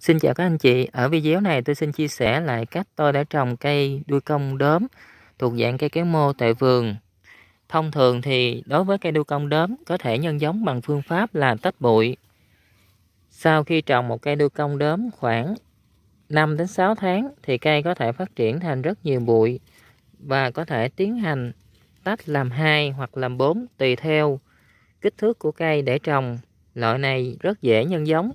Xin chào các anh chị, ở video này tôi xin chia sẻ lại cách tôi đã trồng cây đuôi công đốm thuộc dạng cây kéo mô tại vườn. Thông thường thì đối với cây đuôi công đốm có thể nhân giống bằng phương pháp là tách bụi. Sau khi trồng một cây đuôi công đốm khoảng 5 đến 6 tháng thì cây có thể phát triển thành rất nhiều bụi và có thể tiến hành tách làm hai hoặc làm bốn tùy theo kích thước của cây để trồng. Loại này rất dễ nhân giống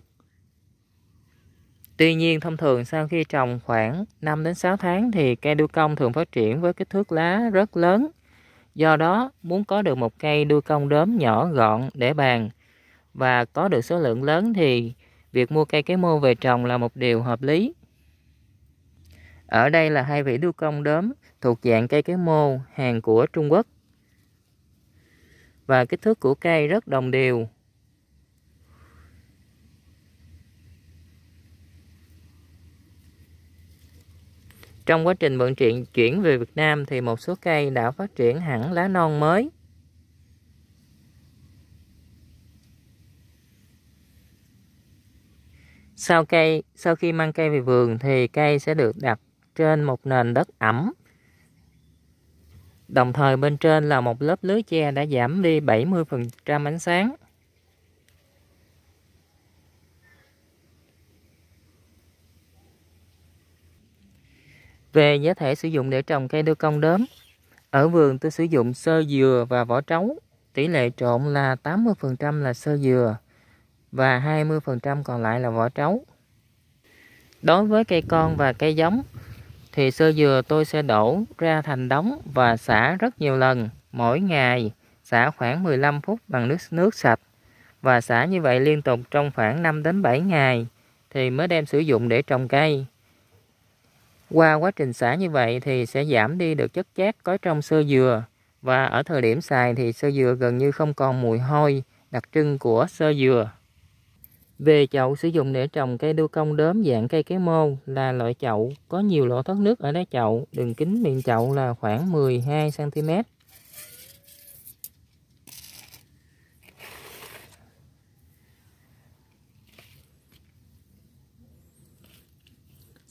Tuy nhiên thông thường sau khi trồng khoảng 5 đến 6 tháng thì cây đuôi công thường phát triển với kích thước lá rất lớn. Do đó, muốn có được một cây đuôi công đốm nhỏ gọn để bàn và có được số lượng lớn thì việc mua cây cái mô về trồng là một điều hợp lý. Ở đây là hai vị đuôi công đốm thuộc dạng cây cái mô hàng của Trung Quốc. Và kích thước của cây rất đồng đều, Trong quá trình vận chuyển chuyển về Việt Nam thì một số cây đã phát triển hẳn lá non mới. Sau cây, sau khi mang cây về vườn thì cây sẽ được đặt trên một nền đất ẩm. Đồng thời bên trên là một lớp lưới che đã giảm đi 70% ánh sáng. Về giá thể sử dụng để trồng cây đưa cong đốm, ở vườn tôi sử dụng sơ dừa và vỏ trấu. Tỷ lệ trộn là 80% là sơ dừa và 20% còn lại là vỏ trấu. Đối với cây con và cây giống thì sơ dừa tôi sẽ đổ ra thành đống và xả rất nhiều lần. Mỗi ngày xả khoảng 15 phút bằng nước nước sạch và xả như vậy liên tục trong khoảng 5 đến 7 ngày thì mới đem sử dụng để trồng cây. Qua quá trình xả như vậy thì sẽ giảm đi được chất chát có trong sơ dừa và ở thời điểm xài thì sơ dừa gần như không còn mùi hôi đặc trưng của sơ dừa. Về chậu sử dụng để trồng cây đu công đốm dạng cây cái môn là loại chậu có nhiều lỗ thoát nước ở đáy chậu, đường kính miệng chậu là khoảng 12cm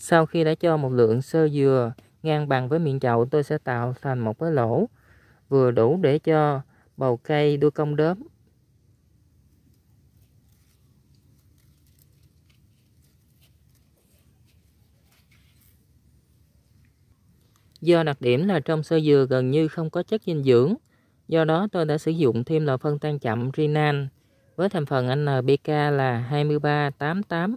Sau khi đã cho một lượng sơ dừa ngang bằng với miệng chậu, tôi sẽ tạo thành một cái lỗ vừa đủ để cho bầu cây đuôi công đớp Do đặc điểm là trong sơ dừa gần như không có chất dinh dưỡng, do đó tôi đã sử dụng thêm loại phân tan chậm Rinan với thành phần NPK là 2388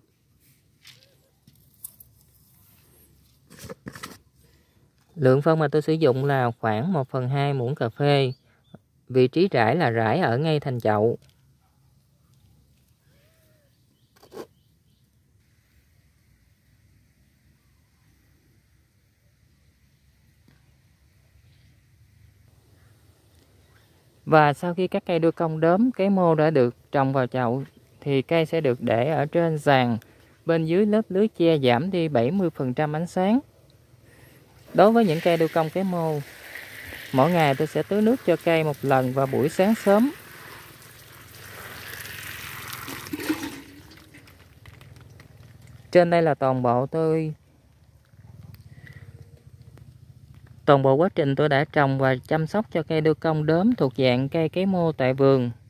Lượng phân mà tôi sử dụng là khoảng 1 phần 2 muỗng cà phê. Vị trí rải là rải ở ngay thành chậu. Và sau khi các cây đưa công đốm, cái mô đã được trồng vào chậu thì cây sẽ được để ở trên sàn bên dưới lớp lưới che giảm đi 70% ánh sáng. Đối với những cây đu công cái mô, mỗi ngày tôi sẽ tưới nước cho cây một lần vào buổi sáng sớm. Trên đây là toàn bộ tôi toàn bộ quá trình tôi đã trồng và chăm sóc cho cây đu công đốm thuộc dạng cây cái mô tại vườn.